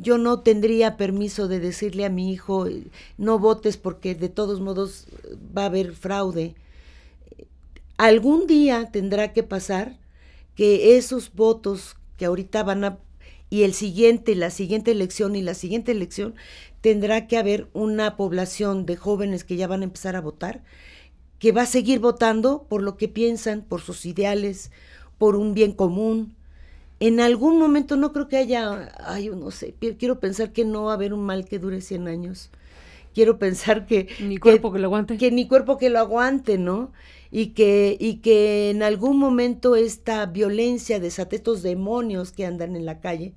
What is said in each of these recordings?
yo no tendría permiso de decirle a mi hijo, no votes porque de todos modos eh, va a haber fraude. Algún día tendrá que pasar que esos votos que ahorita van a... y el siguiente, la siguiente elección y la siguiente elección, tendrá que haber una población de jóvenes que ya van a empezar a votar, que va a seguir votando por lo que piensan, por sus ideales, por un bien común, en algún momento no creo que haya, ay, no sé, quiero pensar que no va a haber un mal que dure 100 años. Quiero pensar que... Ni cuerpo que, lo aguante. Que ni cuerpo que lo aguante, ¿no? Y que, y que en algún momento esta violencia desate estos demonios que andan en la calle,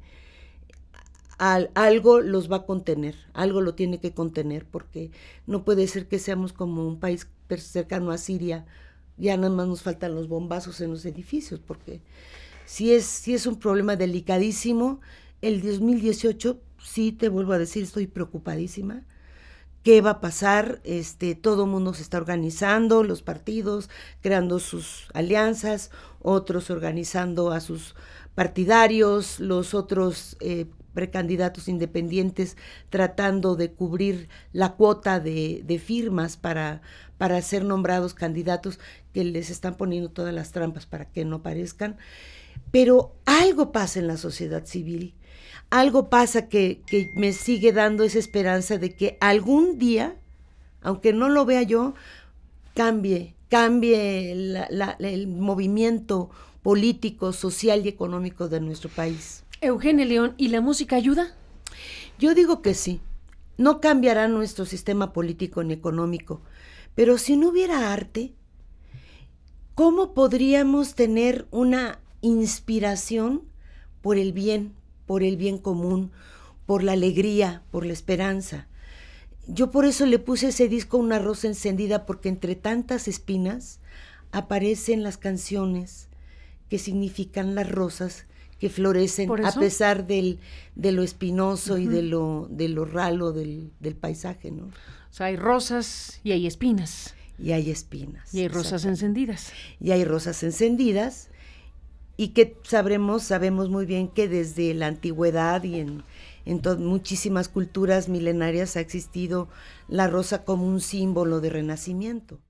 algo los va a contener, algo lo tiene que contener, porque no puede ser que seamos como un país cercano a Siria, ya nada más nos faltan los bombazos en los edificios, porque si es, si es un problema delicadísimo. El 2018, sí te vuelvo a decir, estoy preocupadísima. ¿Qué va a pasar? Este, todo el mundo se está organizando, los partidos creando sus alianzas, otros organizando a sus partidarios, los otros eh, precandidatos independientes tratando de cubrir la cuota de, firmas para, para ser nombrados candidatos que les están poniendo todas las trampas para que no parezcan. Pero algo pasa en la sociedad civil, algo pasa que, que me sigue dando esa esperanza de que algún día, aunque no lo vea yo, cambie, cambie la, el movimiento político, social y económico de nuestro país. Eugenia León, ¿y la música ayuda? Yo digo que sí. No cambiará nuestro sistema político ni económico, pero si no hubiera arte, ¿cómo podríamos tener una inspiración por el bien, por el bien común, por la alegría, por la esperanza? Yo por eso le puse ese disco una rosa encendida, porque entre tantas espinas aparecen las canciones que significan las rosas que florecen a pesar del, de lo espinoso y de lo, de lo ralo del, del, paisaje, ¿no? O sea, hay rosas y hay espinas. Y hay espinas. Y hay rosas encendidas. Y hay rosas encendidas y que sabremos, sabemos muy bien que desde la antigüedad y en, en muchísimas culturas milenarias ha existido la rosa como un símbolo de renacimiento.